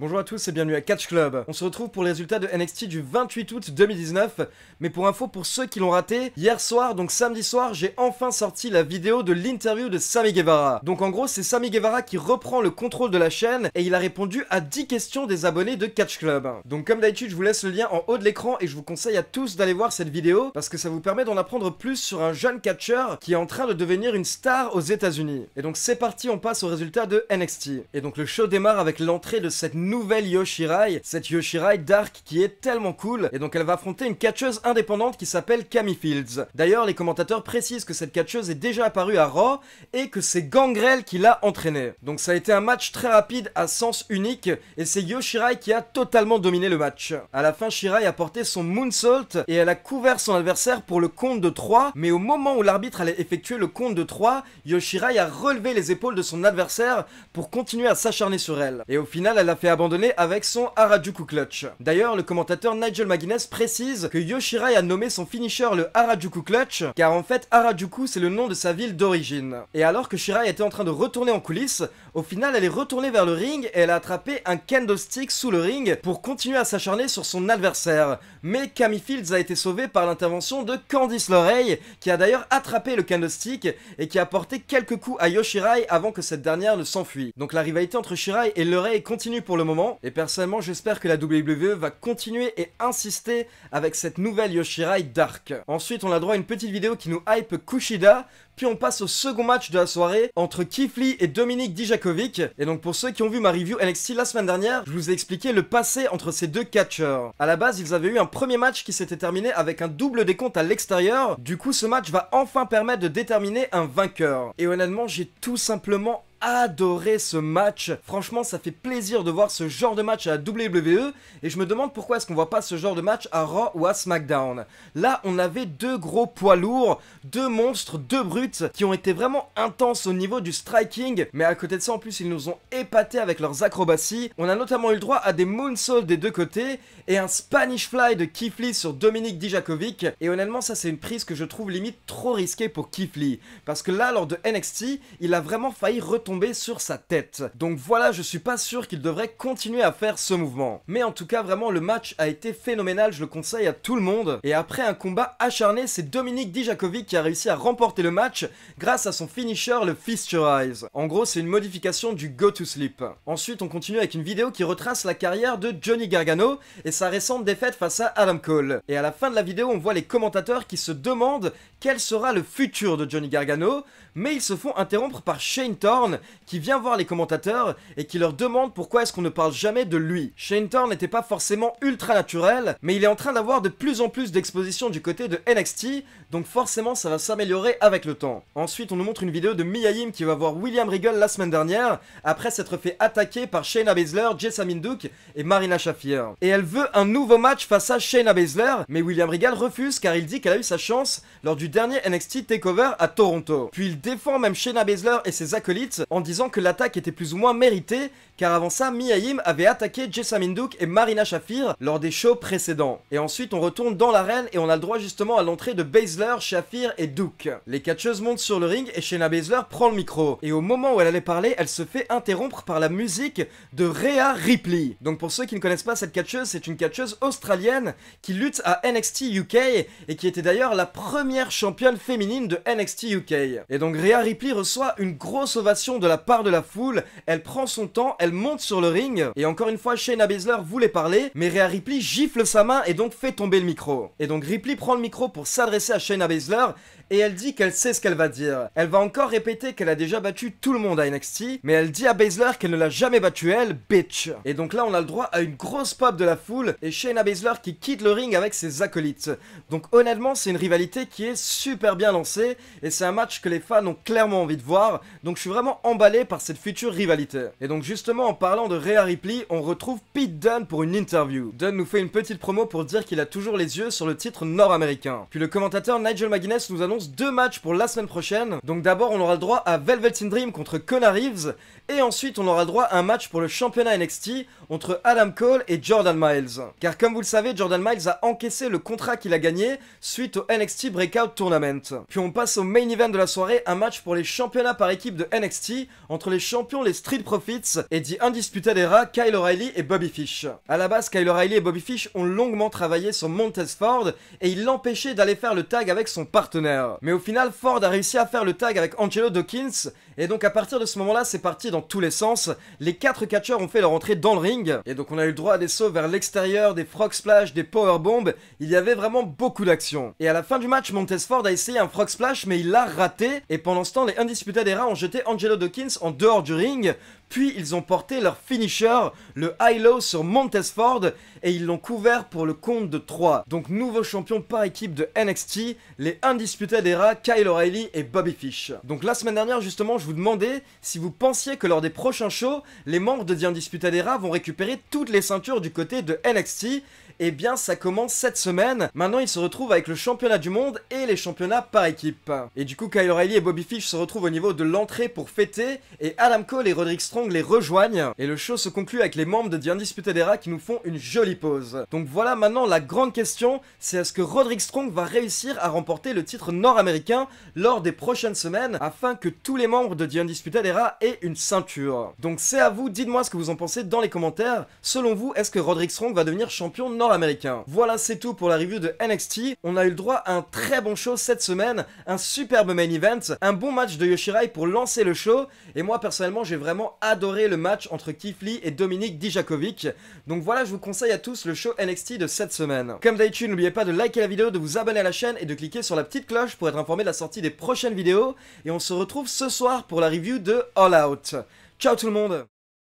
Bonjour à tous et bienvenue à Catch Club. On se retrouve pour les résultats de NXT du 28 août 2019. Mais pour info, pour ceux qui l'ont raté, hier soir, donc samedi soir, j'ai enfin sorti la vidéo de l'interview de Sami Guevara. Donc en gros, c'est Sami Guevara qui reprend le contrôle de la chaîne et il a répondu à 10 questions des abonnés de Catch Club. Donc comme d'habitude, je vous laisse le lien en haut de l'écran et je vous conseille à tous d'aller voir cette vidéo parce que ça vous permet d'en apprendre plus sur un jeune catcheur qui est en train de devenir une star aux États-Unis. Et donc c'est parti, on passe aux résultats de NXT. Et donc le show démarre avec l'entrée de cette nouvelle Yoshirai, cette Yoshirai Dark qui est tellement cool, et donc elle va affronter une catcheuse indépendante qui s'appelle Cammy Fields. D'ailleurs, les commentateurs précisent que cette catcheuse est déjà apparue à Raw, et que c'est Gangrel qui l'a entraînée. Donc ça a été un match très rapide à sens unique, et c'est Yoshirai qui a totalement dominé le match. À la fin, Shirai a porté son moonsault, et elle a couvert son adversaire pour le compte de 3, mais au moment où l'arbitre allait effectuer le compte de 3, Yoshirai a relevé les épaules de son adversaire pour continuer à s'acharner sur elle. Et au final, elle a fait abandonné avec son Harajuku Clutch. D'ailleurs, le commentateur Nigel McGuinness précise que Yoshirai a nommé son finisher le Harajuku Clutch, car en fait Harajuku c'est le nom de sa ville d'origine. Et alors que Shirai était en train de retourner en coulisses, au final elle est retournée vers le ring et elle a attrapé un candlestick sous le ring pour continuer à s'acharner sur son adversaire. Mais Cammy Fields a été sauvée par l'intervention de Candice L'Oreille, qui a d'ailleurs attrapé le candlestick et qui a porté quelques coups à Yoshirai avant que cette dernière ne s'enfuit. Donc la rivalité entre Shirai et L'Oreille continue pour le moment et personnellement, j'espère que la WWE va continuer et insister avec cette nouvelle Yoshirai Dark. Ensuite, on a droit à une petite vidéo qui nous hype Kushida, puis on passe au second match de la soirée entre kifli et Dominique Dijakovic. Et donc pour ceux qui ont vu ma review NXT la semaine dernière, je vous ai expliqué le passé entre ces deux catcheurs. À la base, ils avaient eu un premier match qui s'était terminé avec un double décompte à l'extérieur. Du coup, ce match va enfin permettre de déterminer un vainqueur. Et honnêtement, j'ai tout simplement adoré ce match. Franchement, ça fait plaisir de voir ce genre de match à la WWE et je me demande pourquoi est-ce qu'on voit pas ce genre de match à Raw ou à SmackDown. Là, on avait deux gros poids lourds, deux monstres, deux brutes qui ont été vraiment intenses au niveau du striking, mais à côté de ça en plus ils nous ont épatés avec leurs acrobaties. On a notamment eu le droit à des moonsaults des deux côtés et un Spanish Fly de Kifli sur Dominique Dijakovic. Et honnêtement ça c'est une prise que je trouve limite trop risquée pour Kifli, parce que là lors de NXT il a vraiment failli retomber sur sa tête. Donc voilà je suis pas sûr qu'il devrait continuer à faire ce mouvement. Mais en tout cas vraiment le match a été phénoménal, je le conseille à tout le monde. Et après un combat acharné c'est Dominique Dijakovic qui a réussi à remporter le match grâce à son finisher, le Fisturize. En gros, c'est une modification du Go to Sleep. Ensuite, on continue avec une vidéo qui retrace la carrière de Johnny Gargano et sa récente défaite face à Adam Cole. Et à la fin de la vidéo, on voit les commentateurs qui se demandent quel sera le futur de Johnny Gargano, mais ils se font interrompre par Shane Thorne qui vient voir les commentateurs et qui leur demande pourquoi est-ce qu'on ne parle jamais de lui. Shane Thorne n'était pas forcément ultra naturel, mais il est en train d'avoir de plus en plus d'exposition du côté de NXT, donc forcément ça va s'améliorer avec le Ensuite, on nous montre une vidéo de Yim qui va voir William Regal la semaine dernière, après s'être fait attaquer par Shayna Baszler, Jessamine Duke et Marina Shafir. Et elle veut un nouveau match face à Shayna Baszler, mais William Regal refuse car il dit qu'elle a eu sa chance lors du dernier NXT Takeover à Toronto. Puis il défend même Shayna Baszler et ses acolytes en disant que l'attaque était plus ou moins méritée, car avant ça, Yim avait attaqué Jessamine Duke et Marina Shafir lors des shows précédents. Et ensuite, on retourne dans l'arène et on a le droit justement à l'entrée de Baszler, Shafir et Duke. Les catcheurs monte sur le ring et Shayna Baszler prend le micro. Et au moment où elle allait parler, elle se fait interrompre par la musique de Rhea Ripley. Donc pour ceux qui ne connaissent pas cette catcheuse, c'est une catcheuse australienne qui lutte à NXT UK et qui était d'ailleurs la première championne féminine de NXT UK. Et donc Rhea Ripley reçoit une grosse ovation de la part de la foule, elle prend son temps, elle monte sur le ring et encore une fois Shayna Baszler voulait parler mais Rhea Ripley gifle sa main et donc fait tomber le micro. Et donc Ripley prend le micro pour s'adresser à Shayna Baszler et elle dit qu'elle sait ce qu'elle va dire. Elle va encore répéter qu'elle a déjà battu tout le monde à NXT, mais elle dit à Baszler qu'elle ne l'a jamais battu elle, bitch. Et donc là, on a le droit à une grosse pop de la foule et Shayna Baszler qui quitte le ring avec ses acolytes. Donc honnêtement, c'est une rivalité qui est super bien lancée et c'est un match que les fans ont clairement envie de voir. Donc je suis vraiment emballé par cette future rivalité. Et donc justement, en parlant de Rhea Ripley, on retrouve Pete Dunne pour une interview. Dunne nous fait une petite promo pour dire qu'il a toujours les yeux sur le titre nord-américain. Puis le commentateur Nigel McGuinness nous annonce deux matchs pour la semaine prochaine. Donc d'abord, on aura le droit à Velvet in Dream contre Connor Reeves. Et ensuite, on aura le droit à un match pour le championnat NXT entre Adam Cole et Jordan Miles. Car comme vous le savez, Jordan Miles a encaissé le contrat qu'il a gagné suite au NXT Breakout Tournament. Puis on passe au main event de la soirée, un match pour les championnats par équipe de NXT entre les champions les Street Profits et The Undisputed Era, Kyle O'Reilly et Bobby Fish. À la base, Kyle O'Reilly et Bobby Fish ont longuement travaillé sur Montez Ford et il l'empêchait d'aller faire le tag avec son partenaire. Mais au final, Ford a réussi à faire le tag avec Angelo Dawkins et donc à partir de ce moment-là, c'est parti dans tous les sens. Les quatre catcheurs ont fait leur entrée dans le ring. Et donc on a eu le droit à des sauts vers l'extérieur, des frog splash, des power bombs. Il y avait vraiment beaucoup d'action. Et à la fin du match, Ford a essayé un frog splash, mais il l'a raté. Et pendant ce temps, les Undisputed Era ont jeté Angelo Dawkins en dehors du ring. Puis ils ont porté leur finisher, le high-low sur Ford. et ils l'ont couvert pour le compte de 3. Donc nouveau champion par équipe de NXT, les Undisputed Era, Kyle O'Reilly et Bobby Fish. Donc la semaine dernière justement, je vous vous si vous pensiez que lors des prochains shows, les membres de The Undisputadera vont récupérer toutes les ceintures du côté de NXT. et eh bien, ça commence cette semaine. Maintenant, ils se retrouvent avec le championnat du monde et les championnats par équipe. Et du coup, Kyle O'Reilly et Bobby Fish se retrouvent au niveau de l'entrée pour fêter, et Adam Cole et Roderick Strong les rejoignent. Et le show se conclut avec les membres de The Undisputed qui nous font une jolie pause. Donc voilà, maintenant, la grande question, c'est est-ce que Roderick Strong va réussir à remporter le titre nord-américain lors des prochaines semaines afin que tous les membres de The Undisputed Era et une ceinture. Donc c'est à vous, dites-moi ce que vous en pensez dans les commentaires. Selon vous, est-ce que Roderick Strong va devenir champion nord-américain Voilà, c'est tout pour la review de NXT. On a eu le droit à un très bon show cette semaine, un superbe main event, un bon match de Yoshirai pour lancer le show. Et moi, personnellement, j'ai vraiment adoré le match entre kifli Lee et Dominique Dijakovic. Donc voilà, je vous conseille à tous le show NXT de cette semaine. Comme d'habitude, n'oubliez pas de liker la vidéo, de vous abonner à la chaîne et de cliquer sur la petite cloche pour être informé de la sortie des prochaines vidéos. Et on se retrouve ce soir pour la review de All Out. Ciao tout le monde